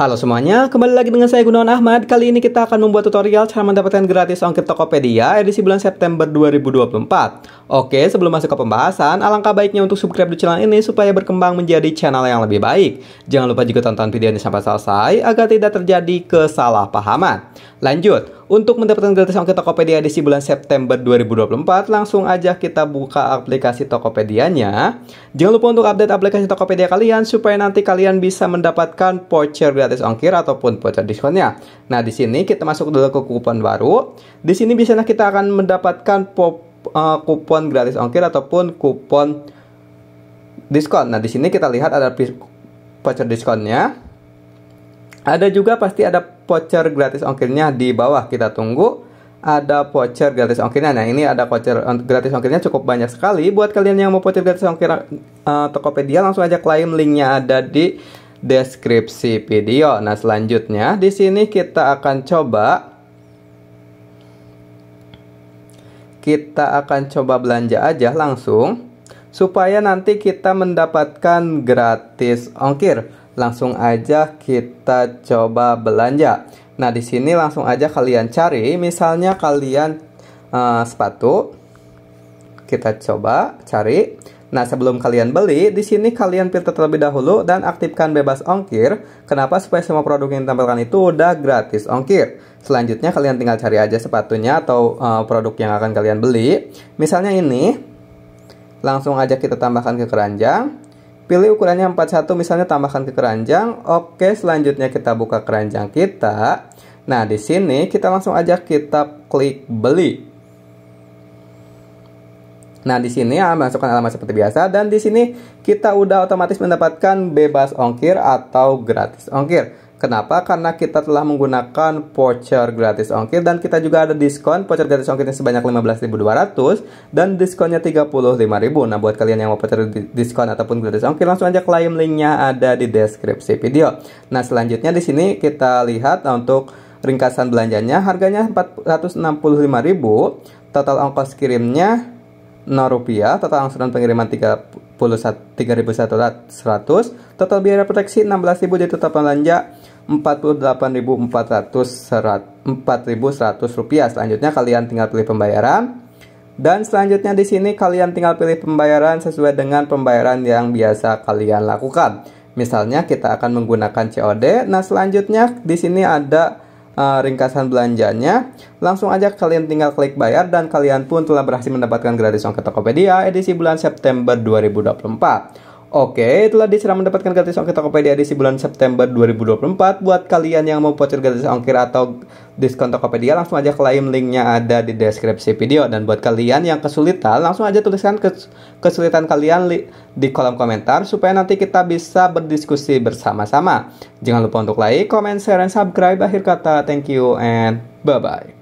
Halo semuanya, kembali lagi dengan saya Gunawan Ahmad. Kali ini kita akan membuat tutorial cara mendapatkan gratis ongkir Tokopedia edisi bulan September 2024. Oke, sebelum masuk ke pembahasan, alangkah baiknya untuk subscribe di channel ini supaya berkembang menjadi channel yang lebih baik. Jangan lupa juga tonton video ini sampai selesai agar tidak terjadi kesalahpahaman. Lanjut, untuk mendapatkan gratis ongkir Tokopedia edisi bulan September 2024, langsung aja kita buka aplikasi Tokopedia nya. Jangan lupa untuk update aplikasi Tokopedia kalian supaya nanti kalian bisa mendapatkan voucher gratis gratis ongkir ataupun voucher diskonnya. Nah, di sini kita masuk dulu ke kupon baru. Di sini biasanya kita akan mendapatkan pop, uh, kupon gratis ongkir ataupun kupon diskon. Nah, di sini kita lihat ada voucher diskonnya. Ada juga pasti ada voucher gratis ongkirnya di bawah. Kita tunggu ada voucher gratis ongkirnya. Nah, ini ada voucher eh, gratis ongkirnya cukup banyak sekali. Buat kalian yang mau voucher gratis ongkir uh, Tokopedia, langsung aja klaim linknya ada di deskripsi video. Nah, selanjutnya di sini kita akan coba kita akan coba belanja aja langsung supaya nanti kita mendapatkan gratis ongkir. Langsung aja kita coba belanja. Nah, di sini langsung aja kalian cari misalnya kalian uh, sepatu kita coba cari Nah, sebelum kalian beli, di sini kalian filter terlebih dahulu dan aktifkan bebas ongkir. Kenapa? Supaya semua produk yang ditampilkan itu udah gratis ongkir. Selanjutnya kalian tinggal cari aja sepatunya atau uh, produk yang akan kalian beli. Misalnya ini. Langsung aja kita tambahkan ke keranjang. Pilih ukurannya 41 misalnya tambahkan ke keranjang. Oke, selanjutnya kita buka keranjang kita. Nah, di sini kita langsung aja kita klik beli. Nah, di sini ya, masukkan alamat seperti biasa dan di sini kita udah otomatis mendapatkan bebas ongkir atau gratis ongkir. Kenapa? Karena kita telah menggunakan voucher gratis ongkir dan kita juga ada diskon voucher gratis ongkirnya sebanyak 15.200 dan diskonnya 35.000. Nah, buat kalian yang mau voucher diskon ataupun gratis ongkir langsung aja klaim linknya ada di deskripsi video. Nah, selanjutnya di sini kita lihat untuk ringkasan belanjanya harganya 465.000, total ongkos kirimnya rupiah total angsuran pengiriman 3100 total biaya proteksi 16.000 jadi total belanja 48.400 rupiah selanjutnya kalian tinggal pilih pembayaran dan selanjutnya di sini kalian tinggal pilih pembayaran sesuai dengan pembayaran yang biasa kalian lakukan. Misalnya kita akan menggunakan COD. Nah, selanjutnya di sini ada uh, ringkasan belanjanya. Langsung aja kalian tinggal klik bayar dan kalian pun telah berhasil mendapatkan gratis ongkir Tokopedia edisi bulan September 2024. Oke, itulah dia cara mendapatkan gratis ongkir Tokopedia di bulan September 2024. Buat kalian yang mau voucher gratis ongkir atau diskon Tokopedia, langsung aja klaim linknya ada di deskripsi video. Dan buat kalian yang kesulitan, langsung aja tuliskan kesulitan kalian di kolom komentar supaya nanti kita bisa berdiskusi bersama-sama. Jangan lupa untuk like, comment, share, dan subscribe. Akhir kata, thank you and bye-bye.